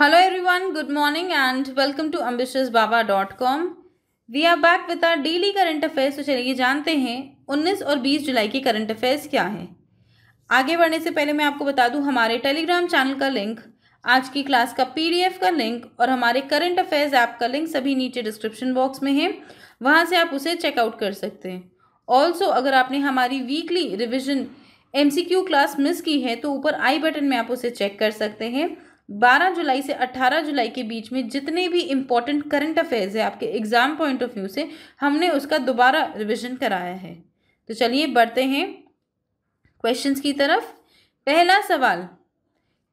Hello everyone, good morning and welcome to ambitiousbaba.com. We are back with our daily current affairs. तो चलिए जानते हैं 19 और 20 जुलाई के करंट अफेयर्स क्या हैं आगे बढ़ने से पहले मैं आपको बता दूं हमारे टेलीग्राम चैनल का लिंक आज की क्लास का पीडीएफ का लिंक और हमारे करंट अफेयर्स ऐप का लिंक सभी नीचे डिस्क्रिप्शन बॉक्स में है वहाँ से आप उसे चेकआउट कर सकते हैं ऑल्सो अगर आपने हमारी weekly revision M class miss की है तो ऊपर आई बटन में आप उसे चेक कर सकते हैं 12 जुलाई से 18 जुलाई के बीच में जितने भी इम्पोर्टेंट करंट अफेयर्स है आपके एग्ज़ाम पॉइंट ऑफ व्यू से हमने उसका दोबारा रिविजन कराया है तो चलिए बढ़ते हैं क्वेश्चन की तरफ पहला सवाल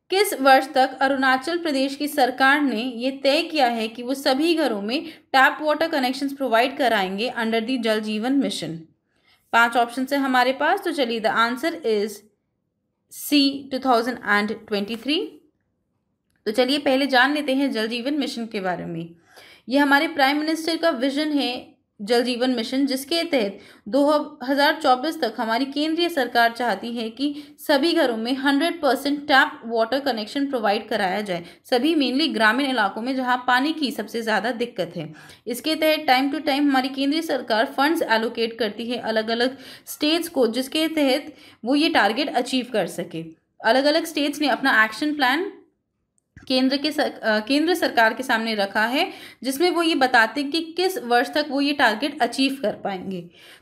किस वर्ष तक अरुणाचल प्रदेश की सरकार ने ये तय किया है कि वो सभी घरों में टैप वाटर कनेक्शंस प्रोवाइड कराएंगे under the Jal Jeevan mission पांच ऑप्शन है हमारे पास तो चलिए the answer is C two thousand and twenty three तो चलिए पहले जान लेते हैं जल जीवन मिशन के बारे में यह हमारे प्राइम मिनिस्टर का विजन है जल जीवन मिशन जिसके तहत 2024 तक हमारी केंद्रीय सरकार चाहती है कि सभी घरों में 100 percent tap water connection provide कराया जाए सभी मेनली ग्रामीण इलाकों में जहां पानी की सबसे ज़्यादा दिक्कत है इसके तहत टाइम टू टाइम हमारी केंद्रीय सरकार फंड्स एलोकेट करती है अलग अलग स्टेट्स को जिसके तहत वो ये टारगेट अचीव कर सके अलग अलग स्टेट्स ने अपना एक्शन प्लान केंद्र के सर, केंद्र सरकार के सामने रखा है जिसमें वो ये बताते हैं कि किस वर्ष तक वो ये टारगेट अचीव कर पाएंगे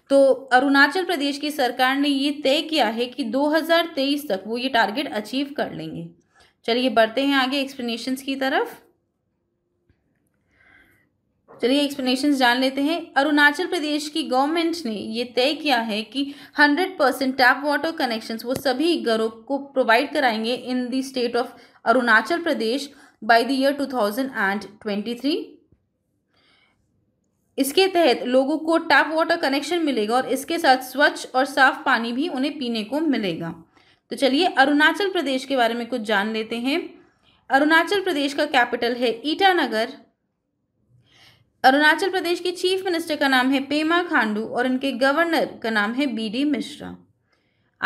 तो अरुणाचल प्रदेश की सरकार ने ये तय किया है कि 2023 तक वो ये टारगेट अचीव कर लेंगे चलिए बढ़ते हैं आगे एक्सप्लेनेशंस की तरफ चलिए एक्सप्लेनेशन जान लेते हैं अरुणाचल प्रदेश की गवर्नमेंट ने ये तय किया है कि 100 परसेंट टैप वाटर कनेक्शंस वो सभी घरों को प्रोवाइड कराएंगे in the state of year two thousand and twenty 2023 इसके तहत लोगों को टैप वाटर कनेक्शन मिलेगा और इसके साथ स्वच्छ और साफ पानी भी उन्हें पीने को मिलेगा तो चलिए अरुणाचल प्रदेश के बारे में कुछ जान लेते हैं अरुणाचल प्रदेश का कैपिटल है ईटानगर अरुणाचल प्रदेश के चीफ मिनिस्टर का नाम है पेमा खांडू और इनके गवर्नर का नाम है बी डी मिश्रा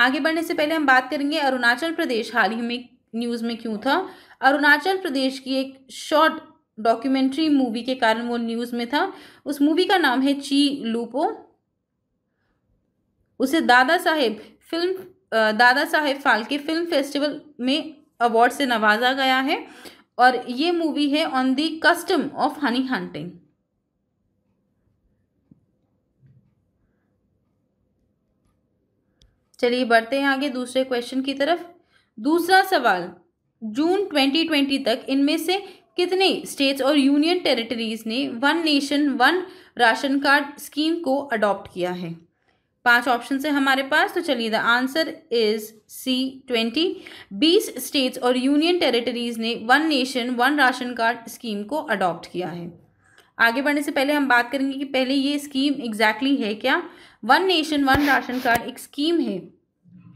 आगे बढ़ने से पहले हम बात करेंगे अरुणाचल प्रदेश हाल ही में न्यूज़ में क्यों था अरुणाचल प्रदेश की एक शॉर्ट डॉक्यूमेंट्री मूवी के कारण वो न्यूज़ में था उस मूवी का नाम है ची लूपो उसे दादा Saheb film Dada Saheb Phalke film festival में अवार्ड से नवाजा गया है और ये मूवी है on the custom of honey hunting चलिए बढ़ते हैं आगे दूसरे क्वेश्चन की तरफ दूसरा सवाल जून 2020 तक इनमें से कितने स्टेट्स और यूनियन टेरिटरीज ने one nation one ration card scheme को अडॉप्ट किया है पांच ऑप्शन है हमारे पास तो चलिए the answer is C twenty बीस स्टेट्स और यूनियन टेरिटरीज ने one nation one ration card scheme को अडॉप्ट किया है आगे बढ़ने से पहले हम बात करेंगे कि पहले ये स्कीम एग्जैक्टली exactly है क्या one nation one ration card एक स्कीम है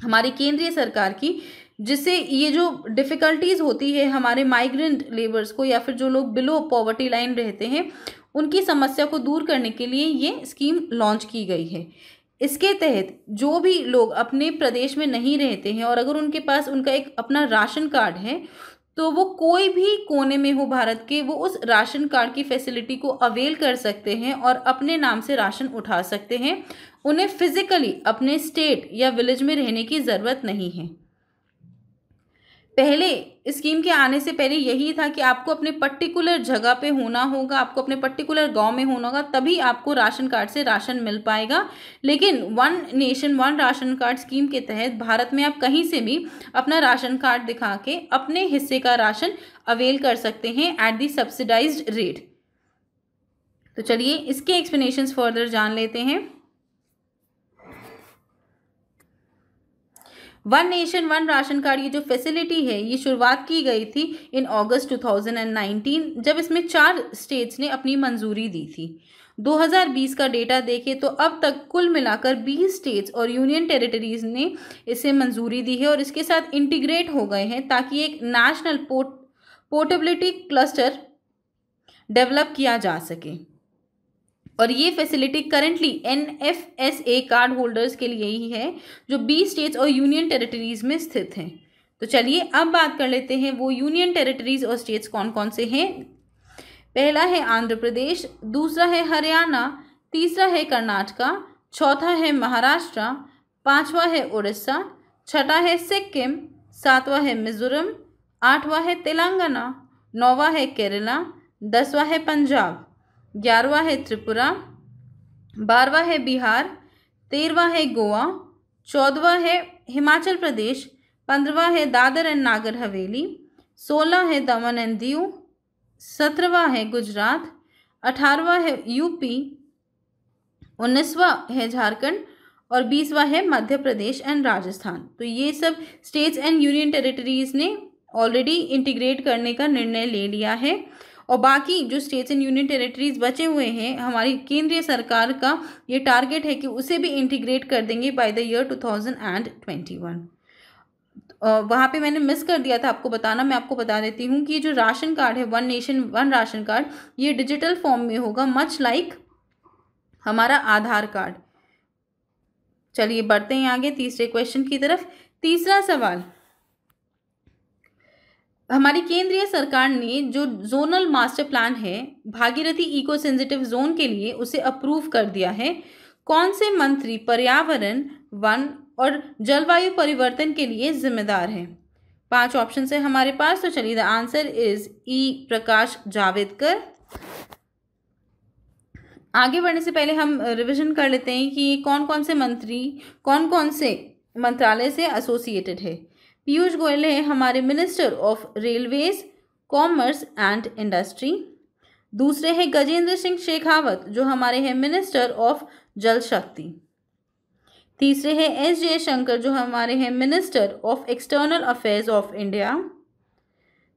हमारी केंद्रीय सरकार की जिससे ये जो डिफ़िकल्टीज़ होती है हमारे माइग्रेंट लेबर्स को या फिर जो लोग बिलो पॉवर्टी लाइन रहते हैं उनकी समस्या को दूर करने के लिए ये स्कीम लॉन्च की गई है इसके तहत जो भी लोग अपने प्रदेश में नहीं रहते हैं और अगर उनके पास उनका एक अपना राशन कार्ड है तो वो कोई भी कोने में हो भारत के वो उस राशन कार्ड की फैसिलिटी को अवेल कर सकते हैं और अपने नाम से राशन उठा सकते हैं उन्हें फिज़िकली अपने स्टेट या विलेज में रहने की ज़रूरत नहीं है पहले स्कीम के आने से पहले यही था कि आपको अपने पर्टिकुलर जगह पे होना होगा आपको अपने पर्टिकुलर गांव में होना होगा तभी आपको राशन कार्ड से राशन मिल पाएगा लेकिन one nation one ration card scheme के तहत भारत में आप कहीं से भी अपना राशन कार्ड दिखा के अपने हिस्से का राशन अवेल कर सकते हैं एट दी सब्सिडाइज रेट तो चलिए इसके एक्सप्लेनेशन फर्दर जान लेते हैं one nation one ration card ये जो फैसिलिटी है ये शुरुआत की गई थी इन अगस्त 2019 जब इसमें चार स्टेट्स ने अपनी मंजूरी दी थी 2020 का डेटा देखें तो अब तक कुल मिलाकर 20 स्टेट्स और यूनियन टेरिटरीज ने इसे मंजूरी दी है और इसके साथ इंटीग्रेट हो गए हैं ताकि एक national port portability cluster develop किया जा सके और ये facility currently N F S A card holders के लिए ही है जो बी स्टेट्स और यूनियन टेरिटरीज में स्थित हैं तो चलिए अब बात कर लेते हैं वो यूनियन टेरिटरीज और स्टेट्स कौन कौन से हैं पहला है आंध्र प्रदेश दूसरा है हरियाणा तीसरा है कर्नाटका चौथा है महाराष्ट्र पांचवा है उड़ीसा छठा है सिक्किम सातवा है मिजोरम आठवा है तेलंगाना नौवा है केरला दसवा है पंजाब ग्यारहवा है त्रिपुरा बारहवा है बिहार तेरहवा है गोवा चौदवा है हिमाचल प्रदेश पंद्रवा है दादर एंड नागर हवेली सोलह है दमन एंड दीव सत्रहवा है गुजरात अठारहवा है यूपी उन्नीसवा है झारखंड और बीसवा है मध्य प्रदेश एंड राजस्थान तो ये सब स्टेट्स एंड यूनियन टेरिटरीज़ ने ऑलरेडी इंटीग्रेट करने का निर्णय ले लिया है और बाकी जो स्टेट्स एंड यूनियन टेरिटरीज बचे हुए हैं हमारी केंद्रीय सरकार का ये टारगेट है कि उसे भी इंटीग्रेट कर देंगे by the year two thousand and twenty one वहाँ पे मैंने मिस कर दिया था आपको बताना मैं आपको बता देती हूँ कि ये जो राशन कार्ड है one nation one ration card ये डिजिटल फॉर्म में होगा मच लाइक हमारा आधार कार्ड चलिए बढ़ते हैं आगे तीसरे क्वेश्चन की तरफ तीसरा सवाल हमारी केंद्रीय सरकार ने जो जोनल मास्टर प्लान है भागीरथी इको सेंसिटिव जोन के लिए उसे अप्रूव कर दिया है कौन से मंत्री पर्यावरण वन और जलवायु परिवर्तन के लिए जिम्मेदार हैं पांच ऑप्शन है हमारे पास तो चलिए the answer is E Prakash Javadekar आगे बढ़ने से पहले हम रिवीजन कर लेते हैं कि कौन कौन से मंत्री कौन कौन से मंत्रालय से एसोसिएटेड है पीयूष गोयल है हमारे minister of railways commerce and industry दूसरे हैं गजेंद्र सिंह शेखावत जो हमारे हैं मिनिस्टर ऑफ जल शक्ति तीसरे हैं एस जयशंकर जो हमारे हैं minister of external affairs of India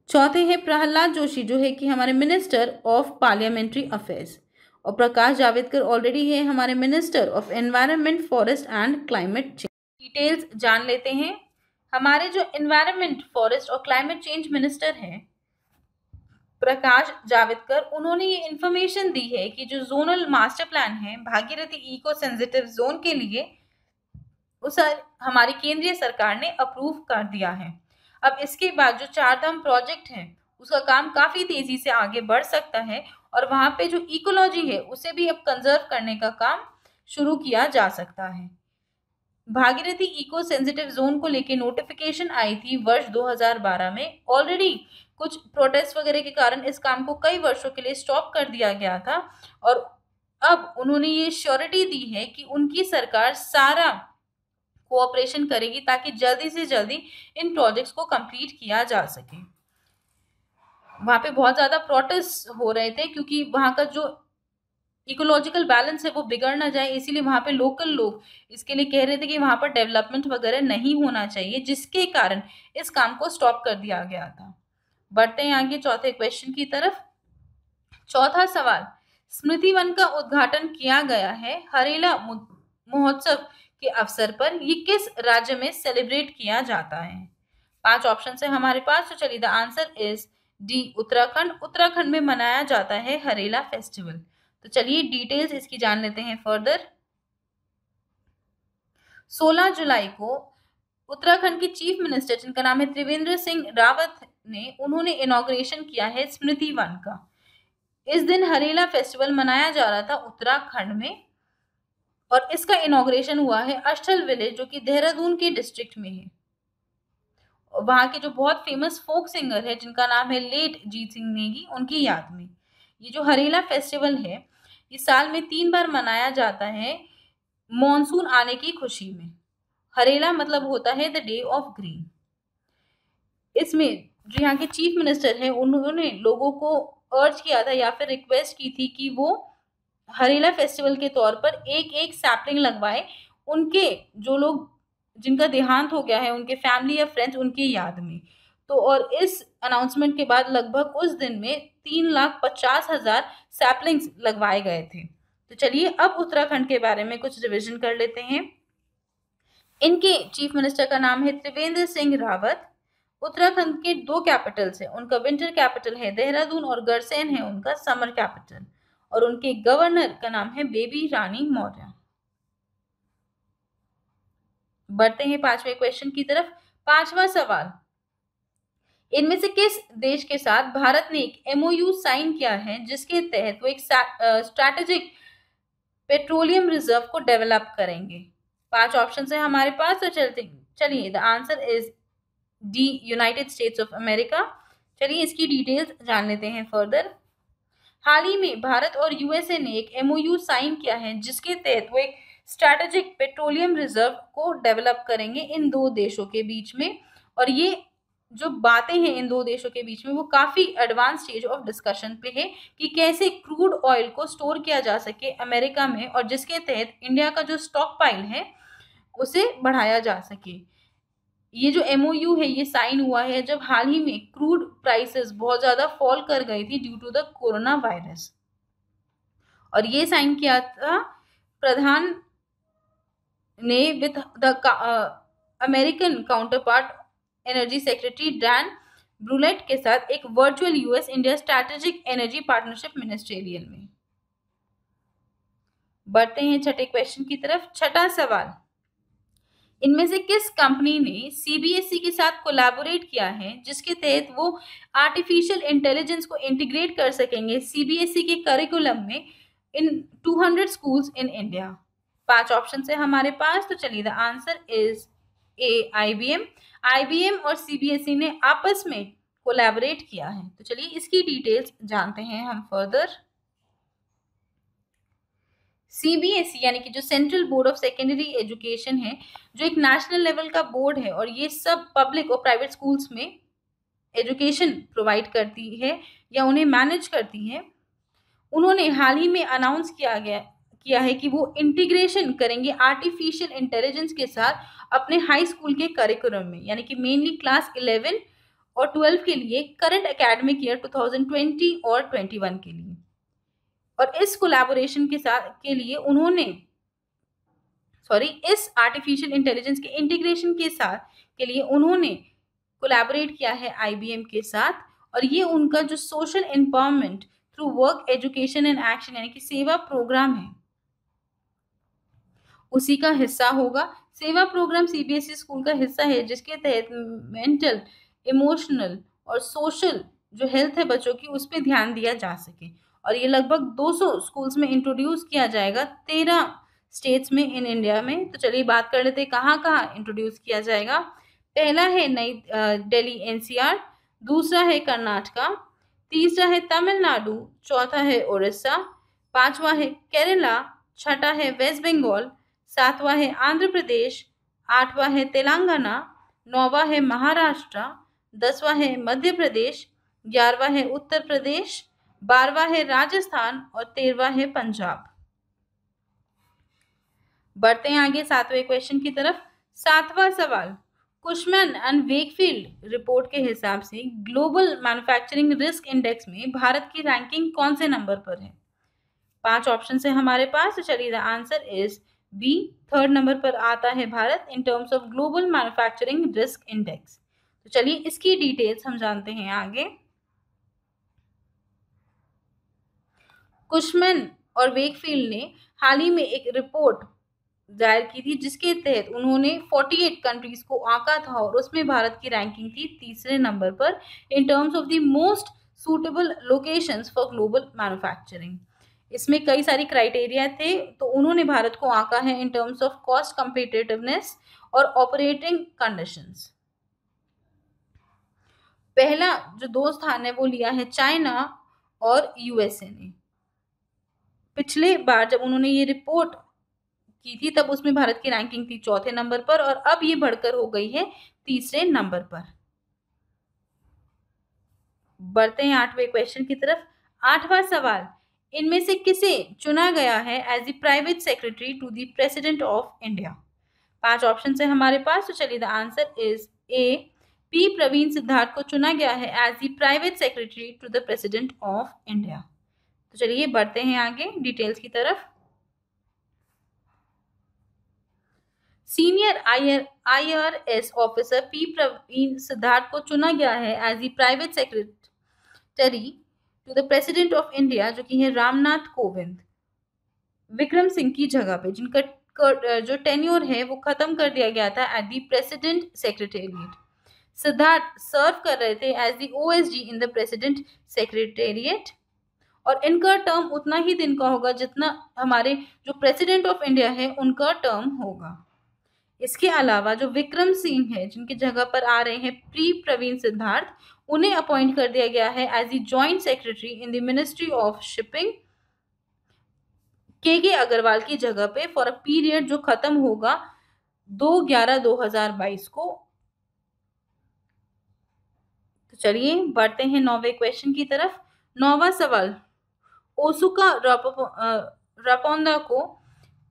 चौथे हैं प्रहलाद जोशी जो है कि हमारे मिनिस्टर ऑफ पार्लियामेंट्री अफेयर्स और प्रकाश जावेदकर ऑलरेडी है हमारे minister of environment forest and climate change details जान लेते हैं हमारे जो इन्वायरमेंट फॉरेस्ट और क्लाइमेट चेंज मिनिस्टर हैं प्रकाश जावेदकर उन्होंने ये इन्फॉर्मेशन दी है कि जो जोनल मास्टर प्लान है भागीरथी इको सेंसिटिव जोन के लिए उस हमारी केंद्रीय सरकार ने अप्रूव कर दिया है अब इसके बाद जो चारधाम प्रोजेक्ट है उसका काम काफ़ी तेज़ी से आगे बढ़ सकता है और वहाँ पे जो इकोलॉजी है उसे भी अब कंजर्व करने का काम शुरू किया जा सकता है भागीरथी इको सेंसिटिव जोन को लेके नोटिफिकेशन आई थी वर्ष 2012 में ऑलरेडी कुछ प्रोटेस्ट वगैरह के कारण इस काम को कई वर्षों के लिए स्टॉप कर दिया गया था और अब उन्होंने ये श्योरिटी दी है कि उनकी सरकार सारा कोऑपरेशन करेगी ताकि जल्दी से जल्दी इन प्रोजेक्ट्स को कंप्लीट किया जा सके वहाँ पे बहुत ज़्यादा प्रोटेस्ट हो रहे थे क्योंकि वहाँ का जो इकोलॉजिकल बैलेंस है वो बिगड़ ना जाए इसीलिए वहाँ पे लोकल लोग इसके लिए कह रहे थे कि वहाँ पर डेवलपमेंट वगैरह नहीं होना चाहिए जिसके कारण इस काम को स्टॉप कर दिया गया था बढ़ते हैं आगे चौथे क्वेश्चन की तरफ चौथा सवाल स्मृति वन का उद्घाटन किया गया है हरेला महोत्सव के अवसर पर ये किस राज्य में सेलिब्रेट किया जाता है पांच ऑप्शन है हमारे पास तो चलिए the answer is D Uttarakhand Uttarakhand में मनाया जाता है हरेला फेस्टिवल तो चलिए डिटेल्स इसकी जान लेते हैं फर्दर 16 जुलाई को उत्तराखंड के चीफ मिनिस्टर जिनका नाम है त्रिवेंद्र सिंह रावत ने उन्होंने इनोग्रेशन किया है स्मृति वन का इस दिन हरेला फेस्टिवल मनाया जा रहा था उत्तराखंड में और इसका इनोग्रेशन हुआ है अष्टल विलेज जो कि देहरादून के डिस्ट्रिक्ट में है वहां के जो बहुत फेमस फोक सिंगर है जिनका नाम है लेट जीत सिंह नेगी उनकी याद में ये जो हरेला फेस्टिवल है ये साल में तीन बार मनाया जाता है मॉनसून आने की खुशी में हरेला मतलब होता है द डे ऑफ ग्रीन इसमें जो यहाँ के चीफ मिनिस्टर हैं उन्होंने लोगों को अर्ज किया था या फिर रिक्वेस्ट की थी कि वो हरेला फेस्टिवल के तौर पर एक एक सैपलिंग लगवाए उनके जो लोग जिनका देहांत हो गया है उनके फैमिली या फ्रेंड्स उनकी याद में तो और इस अनाउंसमेंट के बाद लगभग उस दिन में तीन लाख पचास हजार सैपलिंग्स लगवाए गए थे तो चलिए अब उत्तराखंड के बारे में कुछ रिविजन कर लेते हैं इनके चीफ मिनिस्टर का नाम है त्रिवेंद्र सिंह रावत उत्तराखंड के दो कैपिटल्स हैं उनका विंटर कैपिटल है देहरादून और गरसेन है उनका समर कैपिटल और उनके गवर्नर का नाम है बेबी रानी मौर्य बढ़ते हैं पांचवें क्वेश्चन की तरफ पांचवा सवाल इनमें से किस देश के साथ भारत ने एक एमओयू साइन किया है जिसके तहत वो एक स्ट्रैटेजिक पेट्रोलियम रिजर्व को डेवलप करेंगे पांच ऑप्शन है हमारे पास तो चलते चलिए the answer is D United States of America चलिए इसकी डिटेल्स जान लेते हैं फर्दर हाल ही में भारत और यूएसए ने एक एमओयू साइन किया है जिसके तहत वो एक स्ट्रेटेजिक पेट्रोलियम रिजर्व को डेवलप करेंगे इन दो देशों के बीच में और ये जो बातें हैं इन दो देशों के बीच में वो काफ़ी एडवांस स्टेज ऑफ डिस्कशन पे है कि कैसे क्रूड ऑयल को स्टोर किया जा सके अमेरिका में और जिसके तहत इंडिया का जो स्टॉक पाइल है उसे बढ़ाया जा सके ये जो एम है ये साइन हुआ है जब हाल ही में क्रूड प्राइसेस बहुत ज़्यादा फॉल कर गई थी due to the corona virus और ये साइन किया था प्रधान ने with the American counterpart energy secretary Dan Brouillette के साथ एक virtual US India strategic energy partnership ministerial में बढ़ते हैं छठे क्वेश्चन की तरफ छठा सवाल इनमें से किस कंपनी ने सीबीएसई e के साथ कोलैबोरेट किया है जिसके तहत वो आर्टिफिशियल इंटेलिजेंस को इंटीग्रेट कर सकेंगे सीबीएसई e के करिकुलम में इन 200 स्कूल्स इन इंडिया पांच ऑप्शन है हमारे पास तो चलिए the answer is A IBM IBM और सीबीएसई e ने आपस में कोलैबोरेट किया है तो चलिए इसकी डिटेल्स जानते हैं हम फर्दर सीबीएसई e, यानी कि जो central board of secondary education है जो एक नेशनल लेवल का बोर्ड है और ये सब पब्लिक और प्राइवेट स्कूल्स में एजुकेशन प्रोवाइड करती है या उन्हें मैनेज करती है उन्होंने हाल ही में अनाउंस किया गया किया है कि वो इंटीग्रेशन करेंगे आर्टिफिशियल इंटेलिजेंस के साथ अपने हाई स्कूल के करिकुलम में यानी कि मेनली क्लास इलेवन और ट्वेल्व के लिए करंट एकेडमिक ईयर 2020 और 21 के लिए और इस कोलैबोरेशन के साथ के लिए उन्होंने सॉरी इस आर्टिफिशियल इंटेलिजेंस के इंटीग्रेशन के साथ के लिए उन्होंने कोलैबोरेट किया है आई के साथ और ये उनका जो social empowerment through work education and action यानी कि सेवा प्रोग्राम है उसी का हिस्सा होगा सेवा प्रोग्राम सीबीएसई e स्कूल का हिस्सा है जिसके तहत मेंटल इमोशनल और सोशल जो हेल्थ है बच्चों की उस पर ध्यान दिया जा सके और ये लगभग 200 स्कूल्स में इंट्रोड्यूस किया जाएगा तेरह स्टेट्स में इन इंडिया में तो चलिए बात कर लेते हैं कहाँ कहाँ इंट्रोड्यूस किया जाएगा पहला है नई दिल्ली एनसीआर दूसरा है कर्नाटका तीसरा है तमिलनाडु चौथा है उड़ीसा पांचवा है केरला छठा है वेस्ट बंगाल सातवां है आंध्र प्रदेश आठवां है तेलंगाना नौवा है महाराष्ट्र दसवां है मध्य प्रदेश ग्यारहवा है उत्तर प्रदेश बारवा है राजस्थान और तेरवा है पंजाब बढ़ते हैं आगे सातवें क्वेश्चन की तरफ सातवां सवाल कुशमैन एंड वेकफील्ड रिपोर्ट के हिसाब से ग्लोबल मैन्युफैक्चरिंग रिस्क इंडेक्स में भारत की रैंकिंग कौन से नंबर पर है पांच ऑप्शन है हमारे पास तो चलिए the answer is B third number पर आता है Bharat in terms of global manufacturing risk index तो चलिए इसकी डिटेल्स हम जानते हैं आगे कुशमन और वेकफील्ड ने हाल ही में एक रिपोर्ट दायर की थी जिसके तहत उन्होंने 48 कंट्रीज को आंका था और उसमें भारत की रैंकिंग थी तीसरे नंबर पर in terms of the most suitable locations for global manufacturing इसमें कई सारी क्राइटेरिया थे तो उन्होंने भारत को आंका है in terms of cost competitiveness और ऑपरेटिंग कंडीशंस पहला जो दो स्थान है वो लिया है चाइना और यूएसए ने पिछले बार जब उन्होंने ये रिपोर्ट की थी तब उसमें भारत की रैंकिंग थी चौथे नंबर पर और अब ये बढ़कर हो गई है तीसरे नंबर पर बढ़ते हैं आठवें क्वेश्चन की तरफ आठवां सवाल इनमें से किसे चुना गया है as the private secretary to the president of India पांच ऑप्शन है हमारे पास तो चलिए the answer is A P Praveen Siddharth को चुना गया है as the private secretary to the president of India तो चलिए बढ़ते हैं आगे डिटेल्स की तरफ senior I R S officer P Praveen Siddharth को चुना गया है as the private secretary to the president of India जो कि है रामनाथ कोविंद विक्रम सिंह की जगह पे जिनका जो टेन्योर है वो खत्म कर दिया गया था at the president secretariat Siddharth serve कर रहे थे as the O in the president secretariat और इनका टर्म उतना ही दिन का होगा जितना हमारे जो प्रेसिडेंट ऑफ इंडिया है उनका टर्म होगा इसके अलावा जो विक्रम सिंह है जिनकी जगह पर आ रहे हैं प्री प्रवीण सिद्धार्थ उन्हें अपॉइंट कर दिया गया है as a joint secretary in the ministry of shipping K K Agarwal की जगह पे फॉर अ पीरियड जो खत्म होगा दो ग्यारह दो हजार बाईस को तो चलिए बढ़ते हैं नौवे क्वेश्चन की तरफ नौवा सवाल ओसुका रापोंदा को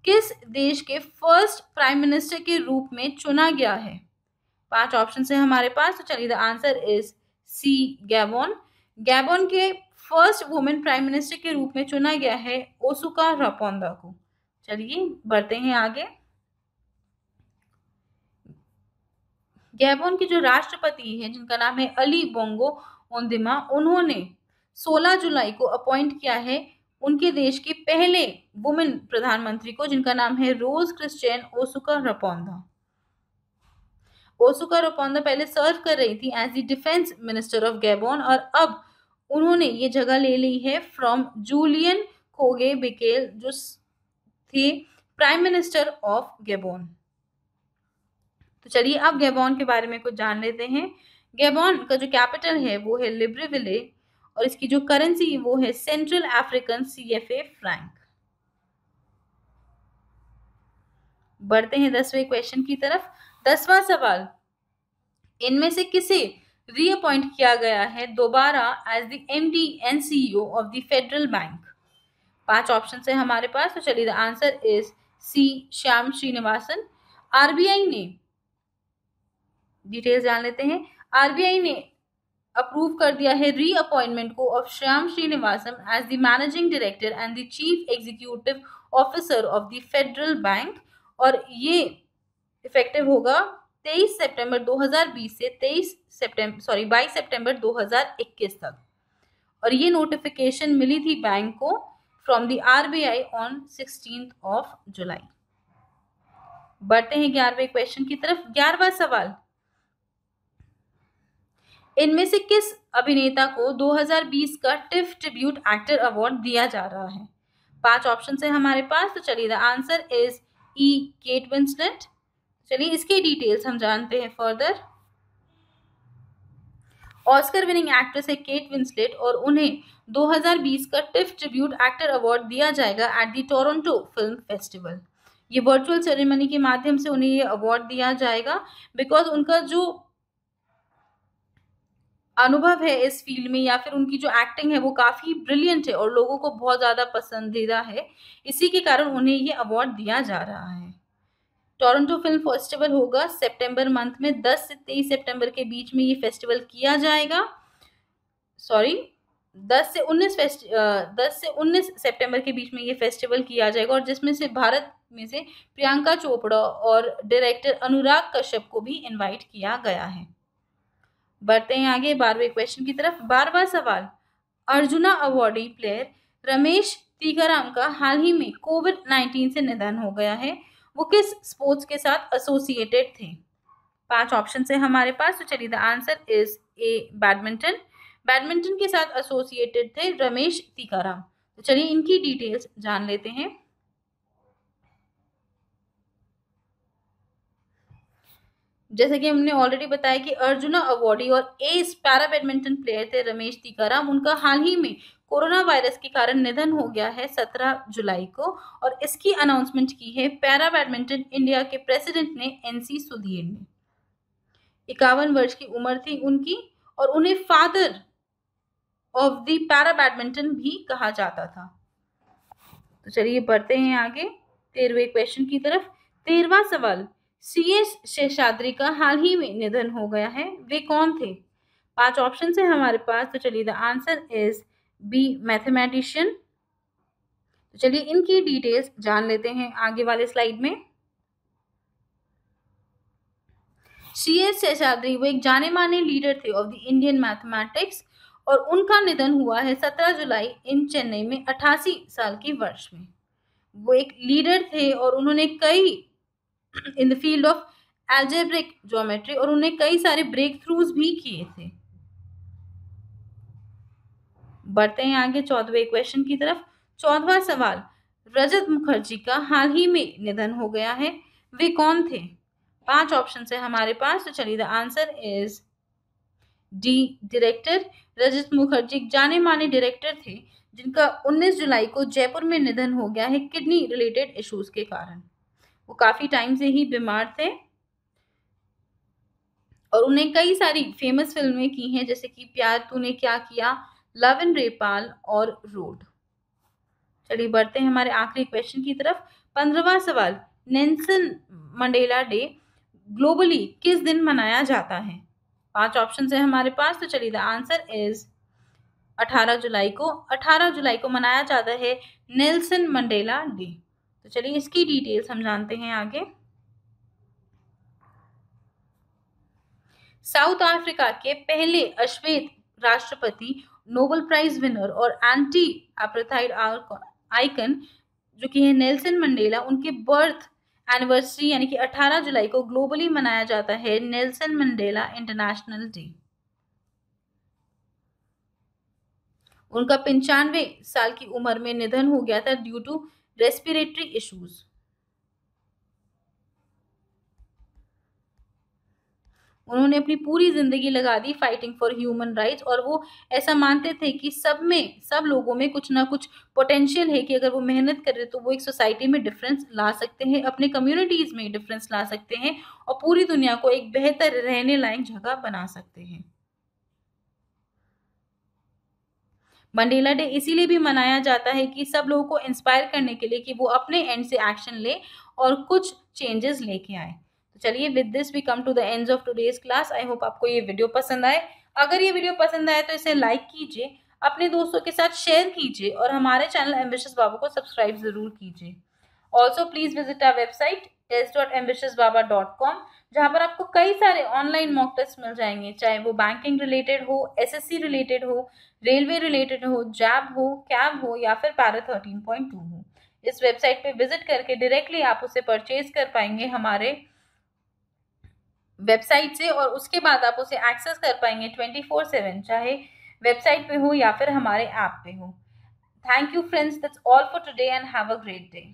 किस देश के फर्स्ट प्राइम मिनिस्टर के रूप में चुना गया है पांच ऑप्शन है हमारे पास तो चलिए the answer is C Gabon Gabon के फर्स्ट वुमेन प्राइम मिनिस्टर के रूप में चुना गया है ओसुका रापोंदा को चलिए बढ़ते हैं आगे गैबोन के जो राष्ट्रपति हैं जिनका नाम है अली बोंगो ओंदिमा उन्होंने 16 जुलाई को अपॉइंट किया है उनके देश के पहले वुमेन प्रधानमंत्री को जिनका नाम है Rose Christian Ossouka Raponda Ossouka Raponda पहले सर्व कर रही थी as the defence minister of Gabon और अब उन्होंने ये जगह ले ली है फ्रॉम जूलियन खोगे बिकेल जो थे प्राइम मिनिस्टर ऑफ गैबोन तो चलिए अब गैबोन के बारे में कुछ जान लेते हैं गैबोन का जो कैपिटल है वो है लिब्रेविले और इसकी जो करेंसी वो है central African C F A franc बढ़ते हैं दसवें क्वेश्चन की तरफ दसवां सवाल इनमें से किसे रीअपॉइंट किया गया है दोबारा as the M D and C O of the federal bank पांच ऑप्शन है हमारे पास तो चलिए the answer is C Shyam Srinivasan RBI ने डिटेल्स जान लेते हैं आरबीआई ने अप्रूव कर दिया है रीअपॉइंटमेंट को of Shyam Srinivasan as the managing director and the chief executive officer of the federal bank और ये इफेक्टिव होगा 23 सितंबर 2020 से 23 सितंबर सॉरी 22 सितंबर 2021 तक और ये नोटिफिकेशन मिली थी बैंक को from the I on sixteen of July बढ़ते हैं ग्यारहवें क्वेश्चन की तरफ ग्यारहवा सवाल इनमें से किस अभिनेता को 2020 का टिफ ट्रिब्यूट एक्टर अवार्ड दिया जा रहा है पांच ऑप्शन है हमारे पास तो चलिए the answer is E Kate Winslet चलिए इसकी डिटेल्स हम जानते हैं फर्दर ऑस्कर विनिंग एक्ट्रेस है केट विंसलेट और उन्हें 2020 का टिफ ट्रिब्यूट एक्टर अवार्ड दिया जाएगा at the Toronto film festival ये वर्चुअल सेरेमनी के माध्यम से उन्हें ये अवार्ड दिया जाएगा बिकॉज उनका जो अनुभव है इस फील्ड में या फिर उनकी जो एक्टिंग है वो काफ़ी ब्रिलियंट है और लोगों को बहुत ज़्यादा पसंदीदा है इसी के कारण उन्हें ये अवार्ड दिया जा रहा है टोरंटो फिल्म फेस्टिवल होगा सितंबर मंथ में 10 से 23 सितंबर के बीच में ये फेस्टिवल किया जाएगा सॉरी 10 से 19 फेस्ट दस से 19 सितंबर के बीच में ये फेस्टिवल किया जाएगा और जिसमें से भारत में से प्रियंका चोपड़ा और डायरेक्टर अनुराग कश्यप को भी इनवाइट किया गया है बढ़ते हैं आगे बारहवें क्वेश्चन की तरफ बारहवा सवाल अर्जुना अवार्डी प्लेयर रमेश टीकाराम का हाल ही में कोविड नाइन्टीन से निधन हो गया है वो किस स्पोर्ट्स के साथ एसोसिएटेड थे पांच ऑप्शन है हमारे पास तो चलिए the answer is A badminton badminton के साथ एसोसिएटेड थे रमेश टीकाराम तो चलिए इनकी डिटेल्स जान लेते हैं जैसे कि हमने ऑलरेडी बताया कि अर्जुना अवॉर्डी और एस पैरा बैडमिंटन प्लेयर थे रमेश टीकाराम उनका हाल ही में कोरोना वायरस के कारण निधन हो गया है 17 जुलाई को और इसकी अनाउंसमेंट की है पैरा बैडमिंटन इंडिया के प्रेसिडेंट ने एनसी सुधीर ने इक्यावन वर्ष की उम्र थी उनकी और उन्हें father of the para badminton भी कहा जाता था तो चलिए बढ़ते हैं आगे तेरहवें क्वेश्चन की तरफ तेरवा सवाल सी एस शेषाद्री का हाल ही में निधन हो गया है वे कौन थे पांच ऑप्शन है हमारे पास तो चलिए the answer is B mathematician तो चलिए इनकी डिटेल्स जान लेते हैं आगे वाले स्लाइड में सी एस शेषाद्री वो एक जाने माने लीडर थे ऑफ द इंडियन मैथमेटिक्स और उनका निधन हुआ है 17 जुलाई इन चेन्नई में 88 साल के वर्ष में वो एक लीडर थे और उन्होंने कई in the field of algebraic geometry और उन्हें कई सारे ब्रेक थ्रूज भी किए थे बढ़ते हैं आगे चौदहवें क्वेश्चन की तरफ चौदवा सवाल रजत मुखर्जी का हाल ही में निधन हो गया है वे कौन थे पांच ऑप्शन है हमारे पास तो चलिए the answer is D director Rajat Mukherjee जाने माने डायरेक्टर थे जिनका 19 जुलाई को जयपुर में निधन हो गया है किडनी रिलेटेड इश्यूज के कारण वो काफ़ी टाइम से ही बीमार थे और उन्हें कई सारी फेमस फिल्में की हैं जैसे कि प्यार तूने क्या किया लव इन रेपाल और रोड चलिए बढ़ते हैं हमारे आखिरी क्वेश्चन की तरफ पंद्रवा सवाल नेंसन मंडेला डे ग्लोबली किस दिन मनाया जाता है पांच ऑप्शन है हमारे पास तो चलिए द आंसर इज 18 जुलाई को 18 जुलाई को मनाया जाता है नेल्सन मंडेला डे तो चलिए इसकी डिटेल्स हम जानते हैं आगे साउथ अफ्रीका के पहले अश्वेत राष्ट्रपति नोबल प्राइज विनर और एंटी एप्रेथाइड आइकन जो कि है नेल्सन मंडेला उनके बर्थ एनिवर्सरी यानी कि 18 जुलाई को ग्लोबली मनाया जाता है नेल्सन मंडेला इंटरनेशनल डे उनका पंचानवे साल की उम्र में निधन हो गया था ड्यू टू रेस्पिरेटरी इश्यूज़ उन्होंने अपनी पूरी ज़िंदगी लगा दी फाइटिंग फॉर ह्यूमन राइट्स और वो ऐसा मानते थे कि सब में सब लोगों में कुछ ना कुछ पोटेंशियल है कि अगर वो मेहनत कर रहे तो वो एक सोसाइटी में डिफरेंस ला सकते हैं अपने कम्युनिटीज़ में डिफरेंस ला सकते हैं और पूरी दुनिया को एक बेहतर रहने लायक जगह बना सकते हैं मंडेला डे इसीलिए भी मनाया जाता है कि सब लोगों को इंस्पायर करने के लिए कि वो अपने एंड से एक्शन लें और कुछ चेंजेस लेके आए चलिए with this we come to the end of today's class I hope आपको ये वीडियो पसंद आए अगर ये वीडियो पसंद आए तो इसे लाइक कीजिए अपने दोस्तों के साथ शेयर कीजिए और हमारे चैनल एम्बिशियस बाबा को सब्सक्राइब ज़रूर कीजिए also please visit our website test dot ambitious baba dot com जहाँ पर आपको कई सारे ऑनलाइन मॉक टेस्ट मिल जाएंगे चाहे वो बैंकिंग रिलेटेड हो एसएससी रिलेटेड हो रेलवे रिलेटेड हो जैब हो कैब हो या फिर पैरा थर्टीन पॉइंट टू हो इस वेबसाइट पे विजिट करके डायरेक्टली आप उसे परचेज कर पाएंगे हमारे वेबसाइट से और उसके बाद आप उसे एक्सेस कर पाएंगे ट्वेंटी फोर सेवन चाहे वेबसाइट पे हो या फिर हमारे ऐप पे हो thank you friends that's all for today and have a great day